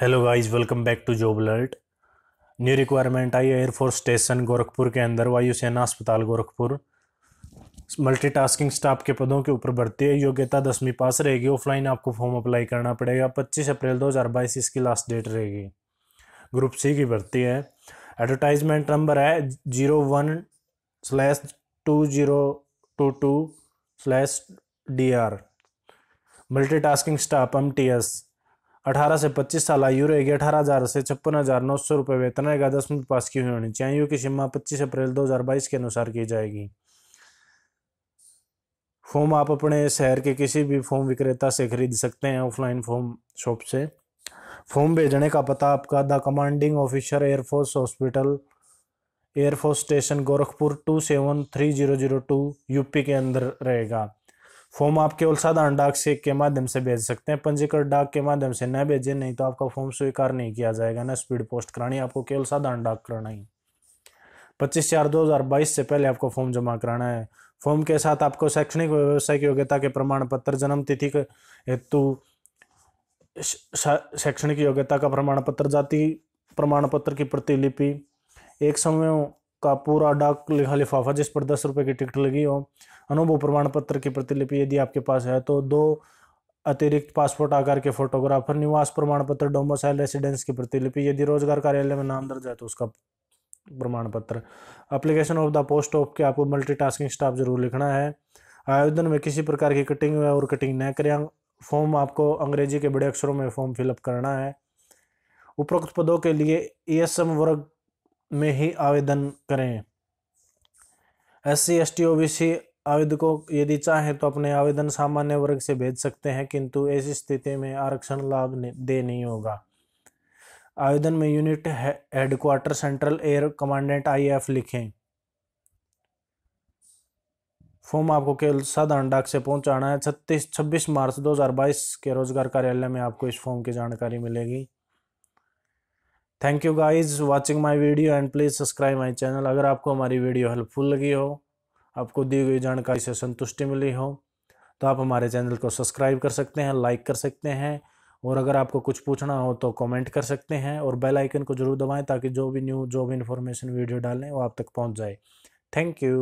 hello guys welcome back to job alert new requirement आई air force station Gorakhpur के अंदर वायुसेना अस्पताल गोरखपुर मल्टीटास्किंग स्टाफ के पदों के ऊपर भर्ती है योग्यता दसवीं पास रहेगी ऑफलाइन आपको फॉर्म अप्लाई करना पड़ेगा 25 अप्रैल 2022 इसकी लास्ट डेट रहेगी ग्रुप सी की भर्ती है एडवर्टाइजमेंट नंबर है zero one slash two zero two two slash D R multi tasking staff M T S अठारह से पच्चीस साल आयु रहेगी अठारह हज़ार से छप्पन हज़ार नौ सौ रुपये वेतन रहेगा दसवीं पास की हुई होनी चाहिए आयु की सीमा पच्चीस अप्रैल दो हज़ार बाईस के अनुसार की जाएगी फॉर्म आप अपने शहर के किसी भी फॉर्म विक्रेता से खरीद सकते हैं ऑफलाइन फॉर्म शॉप से फॉर्म भेजने का पता आपका the commanding officer air force hospital air force station Gorakhpur two seven three zero zero two UP के अंदर रहेगा फॉर्म आप केवल साधारण डाक से के माध्यम से भेज सकते हैं पंजीकृत डाक के माध्यम से न भेजे नहीं तो आपका फॉर्म स्वीकार नहीं किया जाएगा ना स्पीड पोस्ट करानी आपको केवल साधारण डाक करना ही पच्चीस चार दो हज़ार बाईस से पहले आपको फॉर्म जमा कराना है फॉर्म के साथ आपको शैक्षणिक व्यवसाय की योग्यता के प्रमाण पत्र जन्म तिथि के हेतु शैक्षणिक योग्यता का प्रमाण पत्र जाति प्रमाण पत्र की प्रतिलिपि एक समय का पूरा डाक लिखा लिफाफा जिस पर दस रुपए की टिकट लगी हो अनुभव प्रमाण पत्र की प्रतिलिपि यदि आपके पास है तो दो अतिरिक्त पासपोर्ट आकार के फोटोग्राफर निवास प्रमाण पत्र डोमोसाइल रेसिडेंस की प्रतिलिपि यदि रोजगार कार्यालय में नाम दर्ज है तो उसका प्रमाण पत्र application of the post of के आपको मल्टीटास्किंग स्टाफ जरूर लिखना है आयोजन में किसी प्रकार की कटिंग और कटिंग न करें फॉर्म आपको अंग्रेजी के बड़े अक्षरों में फॉर्म फिलअप करना है उपरोक्त पदों के लिए एम e वर्ग में ही आवेदन करें S C S T O B C आवेदकों यदि चाहें तो अपने आवेदन सामान्य वर्ग से भेज सकते हैं किंतु ऐसी स्थिति में आरक्षण लाभ दे नहीं होगा आवेदन में unit headquarter central air commandant IAF लिखें फॉर्म आपको केवल साधारण डाक से पहुंचाना है छत्तीस छब्बीस मार्च 2022 के रोजगार कार्यालय में आपको इस फॉर्म की जानकारी मिलेगी thank you guys watching my video and please subscribe my channel अगर आपको हमारी वीडियो हेल्पफुल लगी हो आपको दी गई जानकारी से संतुष्टि मिली हो तो आप हमारे चैनल को सब्सक्राइब कर सकते हैं लाइक कर सकते हैं और अगर आपको कुछ पूछना हो तो कमेंट कर सकते हैं और बेल आइकन को जरूर दबाएं ताकि जो भी न्यू जो भी इन्फॉर्मेशन वीडियो डालें वो आप तक पहुंच जाए थैंक यू